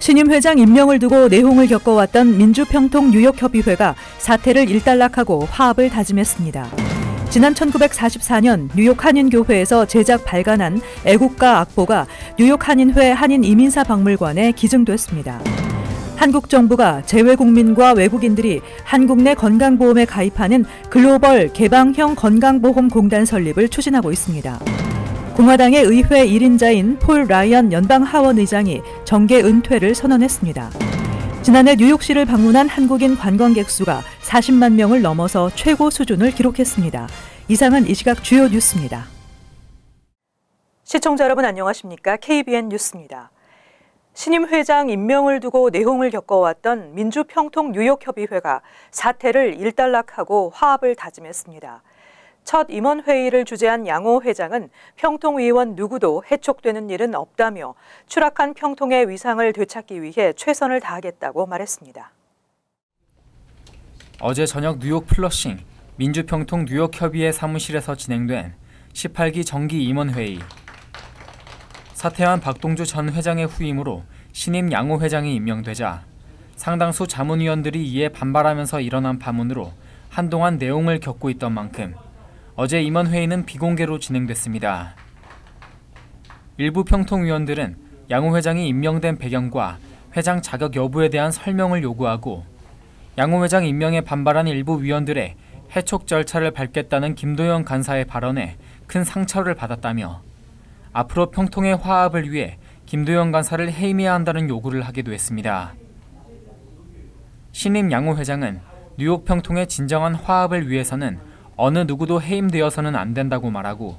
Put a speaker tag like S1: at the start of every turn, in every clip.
S1: 신임 회장 임명을 두고 내홍을 겪어왔던 민주평통 뉴욕협의회가 사태를 일단락하고 화합을 다짐했습니다. 지난 1944년 뉴욕 한인교회에서 제작 발간한 애국가 악보가 뉴욕 한인회 한인이민사 박물관에 기증됐습니다. 한국 정부가 재외국민과 외국인들이 한국 내 건강보험에 가입하는 글로벌 개방형 건강보험공단 설립을 추진하고 있습니다. 공화당의 의회 1인자인 폴 라이언 연방 하원 의장이 정계 은퇴를 선언했습니다. 지난해 뉴욕시를 방문한 한국인 관광객 수가 40만 명을 넘어서 최고 수준을 기록했습니다. 이상은 이 시각 주요 뉴스입니다. 시청자 여러분 안녕하십니까? KBN 뉴스입니다. 신임 회장 임명을 두고 내홍을 겪어왔던 민주평통 뉴욕협의회가 사태를 일단락하고 화합을 다짐했습니다. 첫 임원회의를 주재한 양호 회장은 평통위원 누구도 해촉되는 일은 없다며 추락한 평통의 위상을 되찾기 위해 최선을 다하겠다고 말했습니다.
S2: 어제 저녁 뉴욕 플러싱 민주평통 뉴욕협의회 사무실에서 진행된 18기 정기 임원회의. 사퇴한 박동주 전 회장의 후임으로 신임 양호 회장이 임명되자 상당수 자문위원들이 이에 반발하면서 일어난 파문으로 한동안 내용을 겪고 있던 만큼 어제 임원회의는 비공개로 진행됐습니다. 일부 평통위원들은 양호 회장이 임명된 배경과 회장 자격 여부에 대한 설명을 요구하고 양호 회장 임명에 반발한 일부 위원들의 해촉 절차를 밟겠다는 김도영 간사의 발언에 큰 상처를 받았다며 앞으로 평통의 화합을 위해 김도영 간사를 해임해야 한다는 요구를 하기도 했습니다. 신임 양호 회장은 뉴욕 평통의 진정한 화합을 위해서는 어느 누구도 해임되어서는 안 된다고 말하고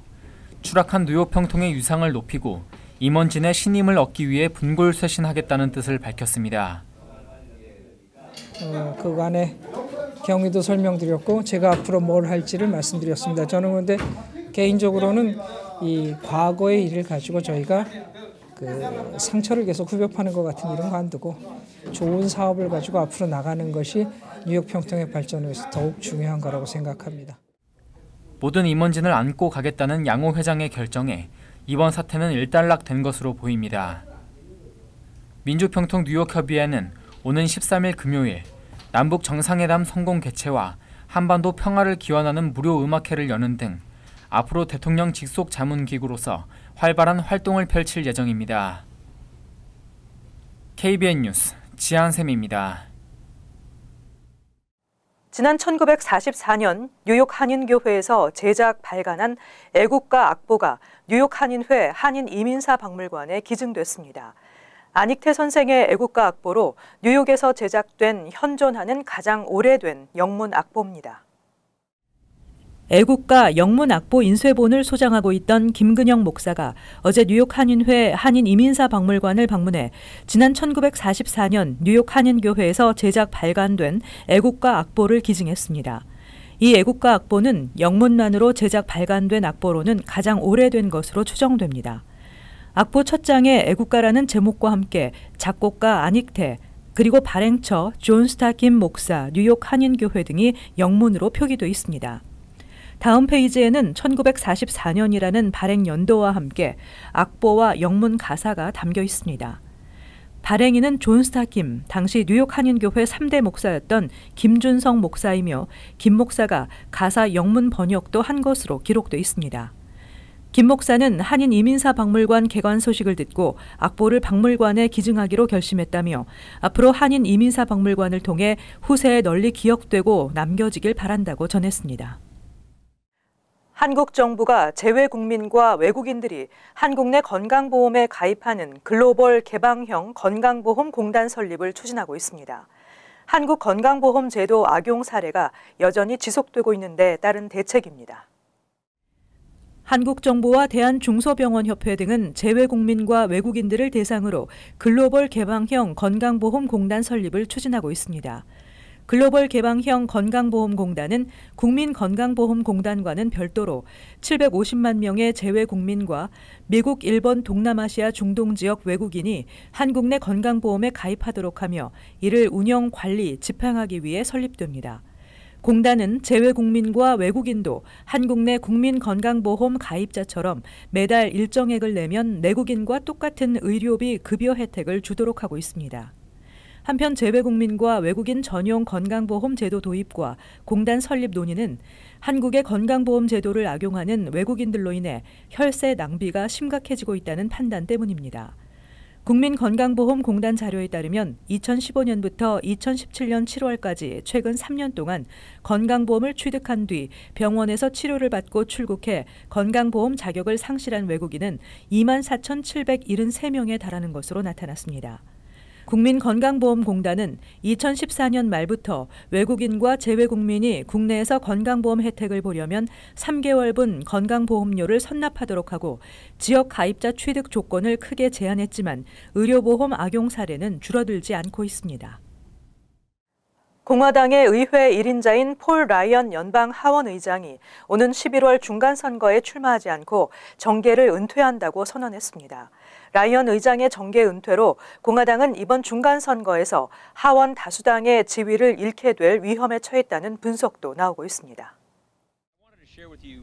S2: 추락한 뉴욕평통의 위상을 높이고 임원진의 신임을 얻기 위해 분골쇄신하겠다는 뜻을 밝혔습니다. 어, 그간의 경위도 설명드렸고 제가 앞으로 뭘 할지를 말씀드렸습니다. 저는 그런데 개인적으로는 이 과거의 일을 가지고 저희가 그 상처를 계속 후벼파는 것 같은 일은 관두고 좋은 사업을 가지고 앞으로 나가는 것이 뉴욕 평통의 발전에서 더욱 중요한 거라고 생각합니다. 모든 임원진을 안고 가겠다는 양호 회장의 결정에 이번 사태는 일단락된 것으로 보입니다. 민주평통 뉴욕협의회는 오는 13일 금요일 남북 정상회담 성공 개최와 한반도 평화를 기원하는 무료 음악회를 여는 등 앞으로 대통령 직속 자문기구로서 활발한 활동을 펼칠 예정입니다. KBN 뉴스 지한샘입니다.
S1: 지난 1944년 뉴욕 한인교회에서 제작 발간한 애국가 악보가 뉴욕 한인회 한인 이민사 박물관에 기증됐습니다. 안익태 선생의 애국가 악보로 뉴욕에서 제작된 현존하는 가장 오래된 영문 악보입니다. 애국가 영문악보 인쇄본을 소장하고 있던 김근영 목사가 어제 뉴욕 한인회 한인 이민사 박물관을 방문해 지난 1944년 뉴욕 한인교회에서 제작 발간된 애국가 악보를 기증했습니다. 이 애국가 악보는 영문란으로 제작 발간된 악보로는 가장 오래된 것으로 추정됩니다. 악보 첫 장에 애국가라는 제목과 함께 작곡가 안익태, 그리고 발행처 존 스타킴 목사, 뉴욕 한인교회 등이 영문으로 표기돼 있습니다. 다음 페이지에는 1944년이라는 발행 연도와 함께 악보와 영문 가사가 담겨 있습니다. 발행인은 존 스타킴, 당시 뉴욕 한인교회 3대 목사였던 김준성 목사이며 김 목사가 가사 영문 번역도 한 것으로 기록돼 있습니다. 김 목사는 한인 이민사 박물관 개관 소식을 듣고 악보를 박물관에 기증하기로 결심했다며 앞으로 한인 이민사 박물관을 통해 후세에 널리 기억되고 남겨지길 바란다고 전했습니다. 한국 정부가 재외 국민과 외국인들이 한국 내 건강보험에 가입하는 글로벌 개방형 건강보험공단 설립을 추진하고 있습니다. 한국 건강보험 제도 악용 사례가 여전히 지속되고 있는데 따른 대책입니다. 한국 정부와 대한중소병원협회 등은 재외 국민과 외국인들을 대상으로 글로벌 개방형 건강보험공단 설립을 추진하고 있습니다. 글로벌 개방형 건강보험공단은 국민건강보험공단과는 별도로 750만 명의 재외 국민과 미국, 일본, 동남아시아 중동 지역 외국인이 한국 내 건강보험에 가입하도록 하며 이를 운영, 관리, 집행하기 위해 설립됩니다. 공단은 재외 국민과 외국인도 한국 내 국민건강보험 가입자처럼 매달 일정액을 내면 내국인과 똑같은 의료비 급여 혜택을 주도록 하고 있습니다. 한편 재외국민과 외국인 전용 건강보험 제도 도입과 공단 설립 논의는 한국의 건강보험 제도를 악용하는 외국인들로 인해 혈세 낭비가 심각해지고 있다는 판단 때문입니다. 국민건강보험공단 자료에 따르면 2015년부터 2017년 7월까지 최근 3년 동안 건강보험을 취득한 뒤 병원에서 치료를 받고 출국해 건강보험 자격을 상실한 외국인은 24,773명에 달하는 것으로 나타났습니다. 국민건강보험공단은 2014년 말부터 외국인과 재외국민이 국내에서 건강보험 혜택을 보려면 3개월분 건강보험료를 선납하도록 하고 지역 가입자 취득 조건을 크게 제한했지만 의료보험 악용 사례는 줄어들지 않고 있습니다. 공화당의 의회 1인자인 폴 라이언 연방 하원 의장이 오는 11월 중간선거에 출마하지 않고 정계를 은퇴한다고 선언했습니다. 라이언 의장의 정계 은퇴로 공화당은 이번 중간 선거에서 하원 다수당의 지위를 잃게 될 위험에 처했다는 분석도 나오고 있습니다.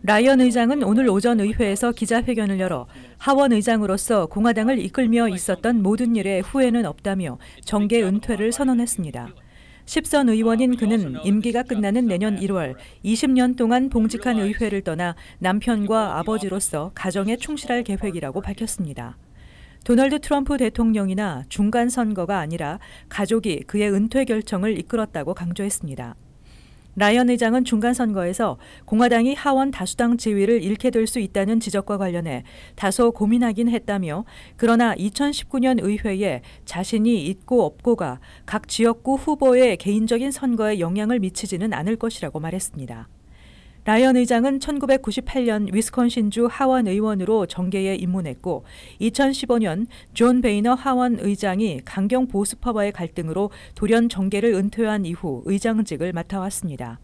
S1: 라이언 의장은 오늘 오전 의회에서 기자회견을 열어 하원 의장으로서 공화당을 이끌며 있었던 모든 일에 후회는 없다며 정계 은퇴를 선언했습니다. 10선 의원인 그는 임기가 끝나는 내년 1월 20년 동안 봉직한 의회를 떠나 남편과 아버지로서 가정에 충실할 계획이라고 밝혔습니다. 도널드 트럼프 대통령이나 중간 선거가 아니라 가족이 그의 은퇴 결정을 이끌었다고 강조했습니다. 라이언 의장은 중간 선거에서 공화당이 하원 다수당 지위를 잃게 될 수 있다는 지적과 관련해 다소 고민하긴 했다며 그러나 2019년 의회에 자신이 있고 없고가 각 지역구 후보의 개인적인 선거에 영향을 미치지는 않을 것이라고 말했습니다. 라이언 의장은 1998년 위스콘신주 하원 의원으로 정계에 입문했고 2015년 존 베이너 하원 의장이 강경 보수파와의 갈등으로 돌연 정계를 은퇴한 이후 의장직을 맡아왔습니다.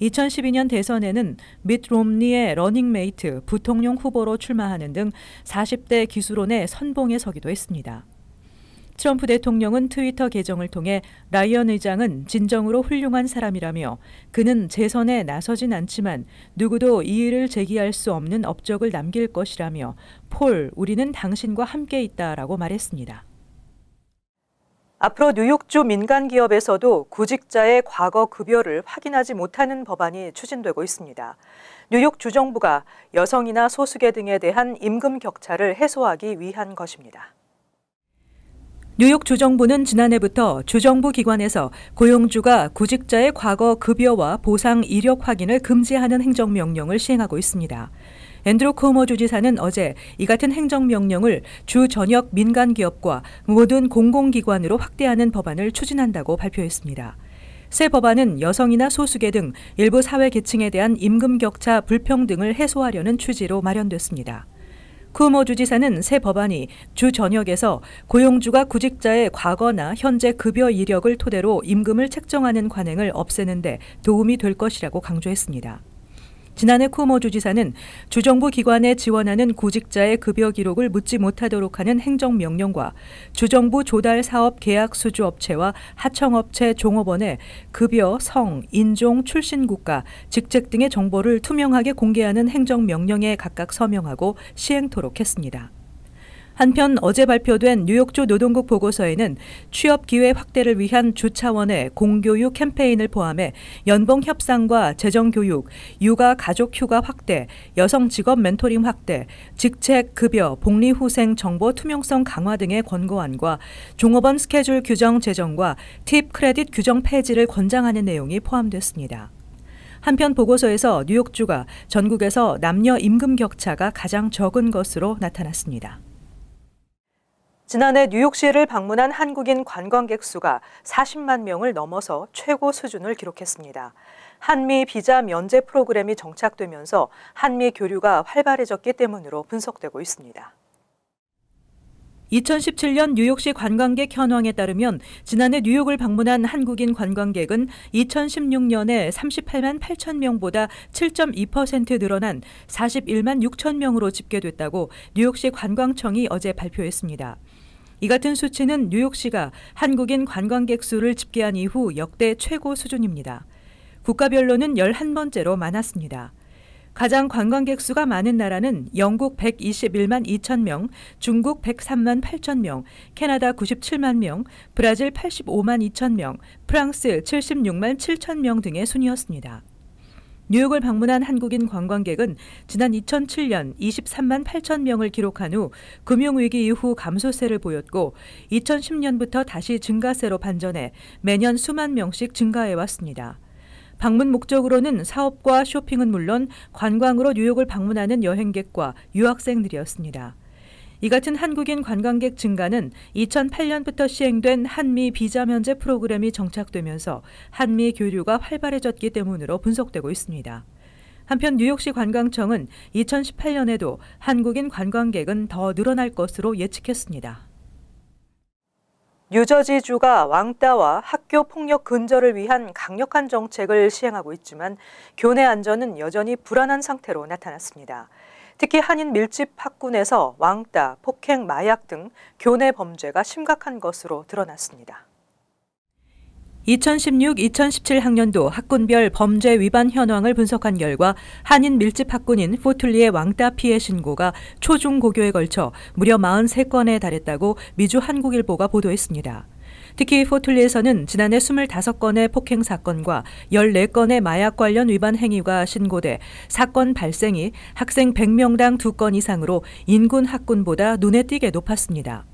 S1: 2012년 대선에는 밋 롬니의 러닝메이트 부통령 후보로 출마하는 등 40대 기수론의 선봉에 서기도 했습니다. 트럼프 대통령은 트위터 계정을 통해 라이언 의장은 진정으로 훌륭한 사람이라며 그는 재선에 나서진 않지만 누구도 이의를 제기할 수 없는 업적을 남길 것이라며 폴, 우리는 당신과 함께 있다라고 말했습니다. 앞으로 뉴욕주 민간 기업에서도 구직자의 과거 급여를 확인하지 못하는 법안이 추진되고 있습니다. 뉴욕 주정부가 여성이나 소수계 등에 대한 임금 격차를 해소하기 위한 것입니다. 뉴욕 주정부는 지난해부터 주정부 기관에서 고용주가 구직자의 과거 급여와 보상 이력 확인을 금지하는 행정명령을 시행하고 있습니다. 앤드루 코머 주지사는 어제 이 같은 행정명령을 주 전역 민간 기업과 모든 공공기관으로 확대하는 법안을 추진한다고 발표했습니다. 새 법안은 여성이나 소수계 등 일부 사회 계층에 대한 임금 격차 불평등을 해소하려는 취지로 마련됐습니다. 쿠모 주지사는 새 법안이 주 전역에서 고용주가 구직자의 과거나 현재 급여 이력을 토대로 임금을 책정하는 관행을 없애는 데 도움이 될 것이라고 강조했습니다. 지난해 쿠모 주지사는 주정부 기관에 지원하는 구직자의 급여 기록을 묻지 못하도록 하는 행정명령과 주정부 조달 사업 계약 수주업체와 하청업체 종업원의 급여, 성, 인종, 출신 국가, 직책 등의 정보를 투명하게 공개하는 행정명령에 각각 서명하고 시행토록 했습니다. 한편 어제 발표된 뉴욕주 노동국 보고서에는 취업 기회 확대를 위한 주 차원의 공교육 캠페인을 포함해 연봉 협상과 재정 교육, 육아 가족 휴가 확대, 여성 직업 멘토링 확대, 직책 급여, 복리 후생 정보 투명성 강화 등의 권고안과 종업원 스케줄 규정 제정과 팁 크레딧 규정 폐지를 권장하는 내용이 포함됐습니다. 한편 보고서에서 뉴욕주가 전국에서 남녀 임금 격차가 가장 적은 것으로 나타났습니다. 지난해 뉴욕시를 방문한 한국인 관광객 수가 40만 명을 넘어서 최고 수준을 기록했습니다. 한미 비자 면제 프로그램이 정착되면서 한미 교류가 활발해졌기 때문으로 분석되고 있습니다. 2017년 뉴욕시 관광객 현황에 따르면 지난해 뉴욕을 방문한 한국인 관광객은 2016년에 38만 8천 명보다 7.2% 늘어난 41만 6천 명으로 집계됐다고 뉴욕시 관광청이 어제 발표했습니다. 이 같은 수치는 뉴욕시가 한국인 관광객 수를 집계한 이후 역대 최고 수준입니다. 국가별로는 11번째로 많았습니다. 가장 관광객 수가 많은 나라는 영국 121만 2천 명, 중국 103만 8천 명, 캐나다 97만 명, 브라질 85만 2천 명, 프랑스 76만 7천 명 등의 순이었습니다. 뉴욕을 방문한 한국인 관광객은 지난 2007년 23만 8천 명을 기록한 후 금융위기 이후 감소세를 보였고 2010년부터 다시 증가세로 반전해 매년 수만 명씩 증가해왔습니다. 방문 목적으로는 사업과 쇼핑은 물론 관광으로 뉴욕을 방문하는 여행객과 유학생들이었습니다. 이 같은 한국인 관광객 증가는 2008년부터 시행된 한미 비자 면제 프로그램이 정착되면서 한미 교류가 활발해졌기 때문으로 분석되고 있습니다. 한편 뉴욕시 관광청은 2018년에도 한국인 관광객은 더 늘어날 것으로 예측했습니다. 뉴저지주가 왕따와 학교 폭력 근절을 위한 강력한 정책을 시행하고 있지만 교내 안전은 여전히 불안한 상태로 나타났습니다. 특히 한인 밀집 학군에서 왕따, 폭행, 마약 등 교내 범죄가 심각한 것으로 드러났습니다. 2016-2017 학년도 학군별 범죄 위반 현황을 분석한 결과 한인 밀집 학군인 포틀리의 왕따 피해 신고가 초중고교에 걸쳐 무려 43건에 달했다고 미주 한국일보가 보도했습니다. 특히 포틀리에서는 지난해 25건의 폭행 사건과 14건의 마약 관련 위반 행위가 신고돼 사건 발생이 학생 100명당 2건 이상으로 인군 학군보다 눈에 띄게 높았습니다.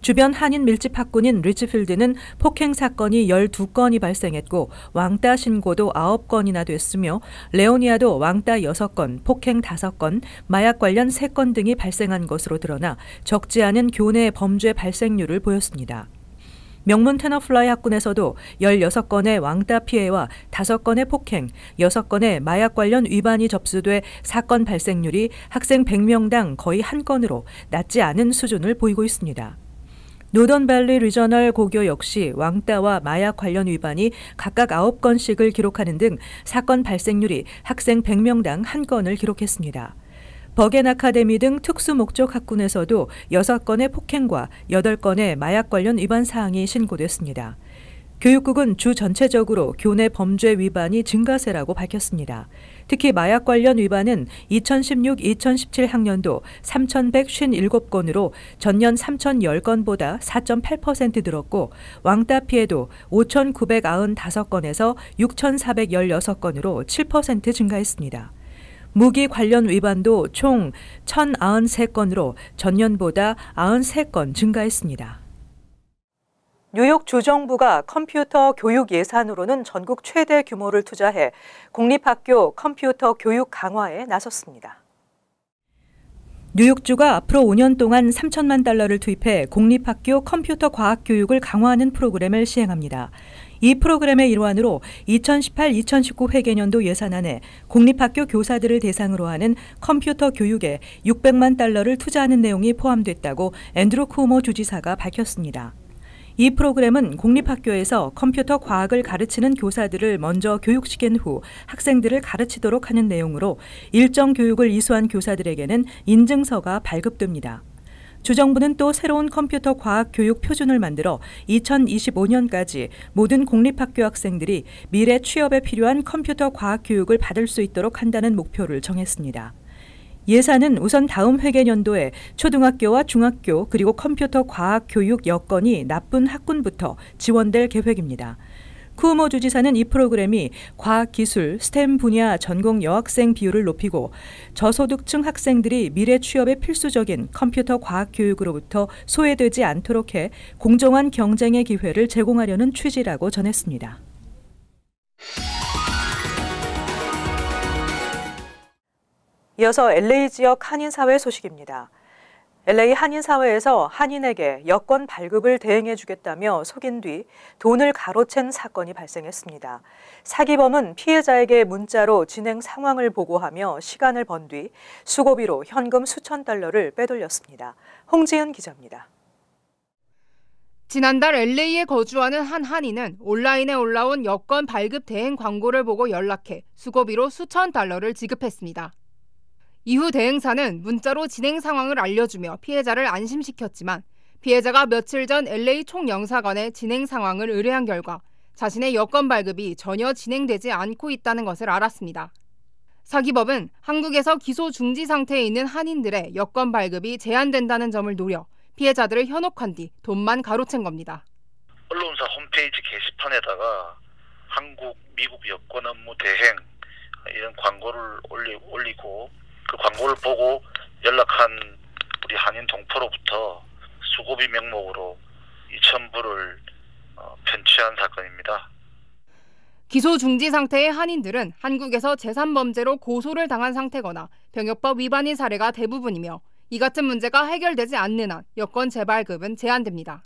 S1: 주변 한인 밀집 학군인 리치필드는 폭행 사건이 12건이 발생했고 왕따 신고도 9건이나 됐으며 레오니아도 왕따 6건, 폭행 5건, 마약 관련 3건 등이 발생한 것으로 드러나 적지 않은 교내 범죄 발생률을 보였습니다. 명문 테너플라이 학군에서도 16건의 왕따 피해와 5건의 폭행, 6건의 마약 관련 위반이 접수돼 사건 발생률이 학생 100명당 거의 한건으로 낮지 않은 수준을 보이고 있습니다. 노던밸리 리저널 고교 역시 왕따와 마약 관련 위반이 각각 9건씩을 기록하는 등 사건 발생률이 학생 100명당 한건을 기록했습니다. 버겐 아카데미 등 특수 목적 학군에서도 6건의 폭행과 8건의 마약 관련 위반 사항이 신고됐습니다. 교육국은 주 전체적으로 교내 범죄 위반이 증가세라고 밝혔습니다. 특히 마약 관련 위반은 2016-2017 학년도 3,157건으로 전년 3,010건보다 4.8% 늘었고 왕따 피해도 5,995건에서 6,416건으로 7% 증가했습니다. 무기 관련 위반도 총 1,093건으로 전년보다 93건 증가했습니다. 뉴욕 주정부가 컴퓨터 교육 예산으로는 전국 최대 규모를 투자해 공립학교 컴퓨터 교육 강화에 나섰습니다. 뉴욕주가 앞으로 5년 동안 3천만 달러를 투입해 공립학교 컴퓨터 과학 교육을 강화하는 프로그램을 시행합니다. 이 프로그램의 일환으로 2018-2019 회계년도 예산안에 공립학교 교사들을 대상으로 하는 컴퓨터 교육에 600만 달러를 투자하는 내용이 포함됐다고 앤드루 쿠모 주지사가 밝혔습니다. 이 프로그램은 공립학교에서 컴퓨터 과학을 가르치는 교사들을 먼저 교육시킨 후 학생들을 가르치도록 하는 내용으로 일정 교육을 이수한 교사들에게는 인증서가 발급됩니다. 주정부는 또 새로운 컴퓨터 과학 교육 표준을 만들어 2025년까지 모든 공립학교 학생들이 미래 취업에 필요한 컴퓨터 과학 교육을 받을 수 있도록 한다는 목표를 정했습니다. 예산은 우선 다음 회계연도에 초등학교와 중학교 그리고 컴퓨터 과학 교육 여건이 나쁜 학군부터 지원될 계획입니다. 쿠오모 주지사는 이 프로그램이 과학기술, 스템 분야 전공 여학생 비율을 높이고 저소득층 학생들이 미래 취업에 필수적인 컴퓨터 과학 교육으로부터 소외되지 않도록 해 공정한 경쟁의 기회를 제공하려는 취지라고 전했습니다. 이어서 LA 지역 한인 사회 소식입니다. LA 한인사회에서 한인에게 여권 발급을 대행해 주겠다며 속인 뒤 돈을 가로챈 사건이 발생했습니다. 사기범은 피해자에게 문자로 진행 상황을 보고하며 시간을 번 뒤
S3: 수고비로 현금 수천 달러를 빼돌렸습니다. 홍지은 기자입니다. 지난달 LA에 거주하는 한 한인은 온라인에 올라온 여권 발급 대행 광고를 보고 연락해 수고비로 수천 달러를 지급했습니다. 이후 대행사는 문자로 진행 상황을 알려주며 피해자를 안심시켰지만 피해자가 며칠 전 LA 총영사관에 진행 상황을 의뢰한 결과 자신의 여권 발급이 전혀 진행되지 않고 있다는 것을 알았습니다. 사기법은 한국에서 기소 중지 상태에 있는 한인들의 여권 발급이 제한된다는 점을 노려 피해자들을 현혹한 뒤 돈만 가로챈 겁니다.
S2: 언론사 홈페이지 게시판에다가 한국 미국 여권 업무 대행 이런 광고를 올리고 그 광고를 보고 연락한 우리 한인 동포로부터 수고비 명목으로 2천불을 어, 편취한 사건입니다.
S3: 기소 중지 상태의 한인들은 한국에서 재산 범죄로 고소를 당한 상태거나 병역법 위반인 사례가 대부분이며 이 같은 문제가 해결되지 않는 한 여권 재발급은 제한됩니다.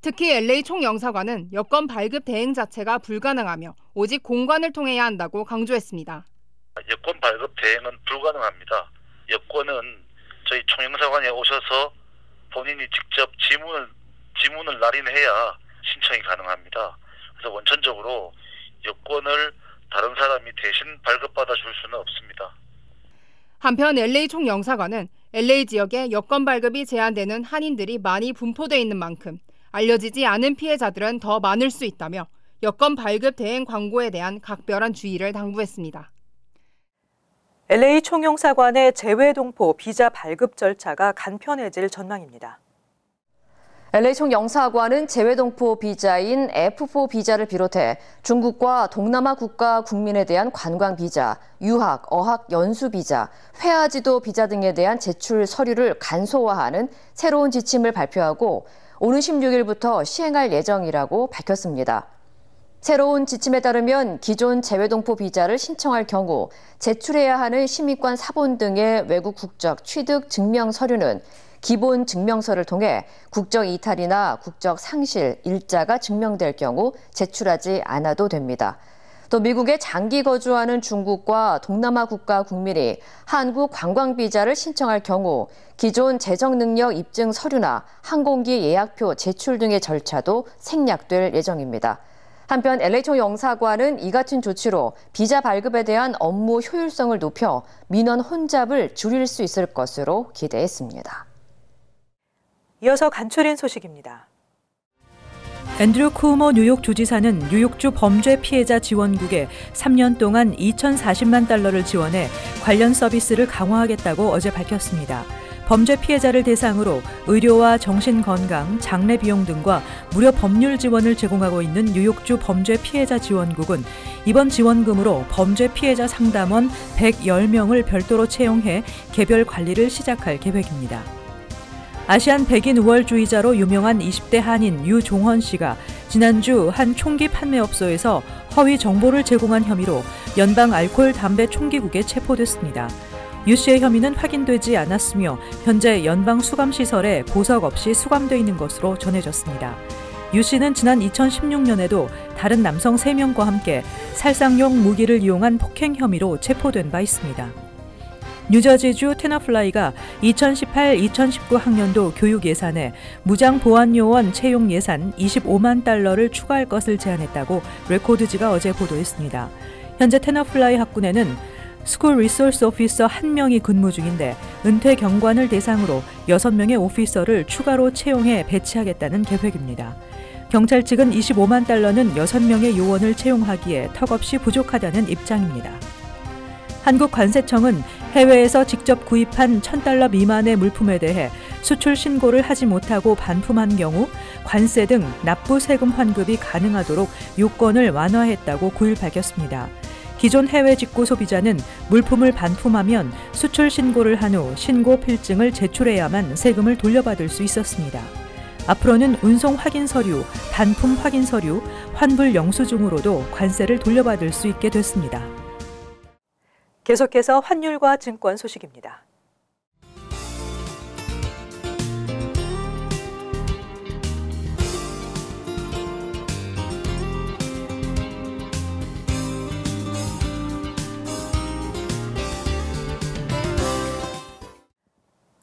S3: 특히 LA 총영사관은 여권 발급 대행 자체가 불가능하며 오직 공관을 통해야 한다고 강조했습니다.
S2: 여권 발급 대행은 불가능합니다. 여권은 저희 총영사관에 오셔서 본인이 직접 지문을 지문을 날인해야 신청이 가능합니다. 그래서 원천적으로 여권을 다른 사람이 대신 발급받아 줄 수는 없습니다.
S3: 한편 LA 총영사관은 LA 지역에 여권 발급이 제한되는 한인들이 많이 분포돼 있는 만큼 알려지지 않은 피해자들은 더 많을 수 있다며 여권 발급 대행 광고에 대한 각별한 주의를 당부했습니다. LA 총영사관의
S1: 재외 동포 비자 발급 절차가 간편해질 전망입니다.
S4: LA총 영사관은 재외동포 비자인 F4 비자를 비롯해 중국과 동남아 국가 국민에 대한 관광 비자, 유학, 어학, 연수 비자, 회화지도 비자 등에 대한 제출 서류를 간소화하는 새로운 지침을 발표하고 오는 16일부터 시행할 예정이라고 밝혔습니다. 새로운 지침에 따르면 기존 재외동포 비자를 신청할 경우 제출해야 하는 시민권 사본 등의 외국 국적 취득 증명 서류는 기본 증명서를 통해 국적 이탈이나 국적 상실, 일자가 증명될 경우 제출하지 않아도 됩니다. 또 미국에 장기 거주하는 중국과 동남아 국가 국민이 한국 관광 비자를 신청할 경우 기존 재정 능력 입증 서류나 항공기 예약표 제출 등의 절차도 생략될 예정입니다. 한편 l h 총 영사관은 이 같은 조치로 비자 발급에 대한 업무 효율성을 높여 민원 혼잡을 줄일 수 있을 것으로 기대했습니다.
S1: 이어서 간추린 소식입니다. 앤드류 쿠우 뉴욕 주지사는 뉴욕주 범죄 피해자 지원국에 3년 동안 2,040만 달러를 지원해 관련 서비스를 강화하겠다고 어제 밝혔습니다. 범죄 피해자를 대상으로 의료와 정신건강, 장례 비용 등과 무료 법률 지원을 제공하고 있는 뉴욕주 범죄 피해자 지원국은 이번 지원금으로 범죄 피해자 상담원 110명을 별도로 채용해 개별 관리를 시작할 계획입니다. 아시안 백인 우월주의자로 유명한 20대 한인 유종헌 씨가 지난주 한 총기 판매업소에서 허위 정보를 제공한 혐의로 연방 알코올 담배 총기국에 체포됐습니다. 유 씨의 혐의는 확인되지 않았으며 현재 연방 수감 시설에 보석 없이 수감돼 있는 것으로 전해졌습니다. 유 씨는 지난 2016년에도 다른 남성 3명과 함께 살상용 무기를 이용한 폭행 혐의로 체포된 바 있습니다. 뉴저지주 테너플라이가 2018-2019 학년도 교육 예산에 무장 보안 요원 채용 예산 25만 달러를 추가할 것을 제안했다고 레코드지가 어제 보도했습니다. 현재 테너플라이 학군에는 스쿨 리소스 오피서 한명이 근무 중인데 은퇴 경관을 대상으로 여섯 명의 오피서를 추가로 채용해 배치하겠다는 계획입니다. 경찰 측은 25만 달러는 6명의 요원을 채용하기에 턱없이 부족하다는 입장입니다. 한국관세청은 해외에서 직접 구입한 1000달러 미만의 물품에 대해 수출 신고를 하지 못하고 반품한 경우 관세 등 납부 세금 환급이 가능하도록 요건을 완화했다고 9일 밝혔습니다. 기존 해외 직구 소비자는 물품을 반품하면 수출 신고를 한 후 신고 필증을 제출해야만 세금을 돌려받을 수 있었습니다. 앞으로는 운송 확인 서류, 반품 확인 서류, 환불 영수증으로도 관세를 돌려받을 수 있게 됐습니다. 계속해서 환율과 증권 소식입니다.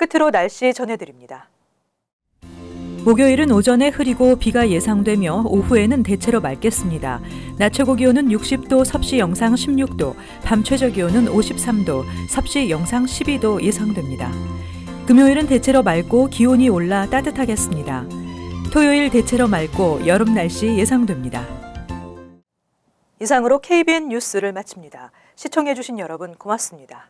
S1: 끝으로 날씨 전해드립니다. 목요일은 오전에 흐리고 비가 예상되며 오후에는 대체로 맑겠습니다. 낮 최고 기온은 60도, 섭씨 영상 16도, 밤 최저 기온은 53도, 섭씨 영상 12도 예상됩니다. 금요일은 대체로 맑고 기온이 올라 따뜻하겠습니다. 토요일 대체로 맑고 여름 날씨 예상됩니다. 이상으로 KBN 뉴스를 마칩니다. 시청해주신 여러분 고맙습니다.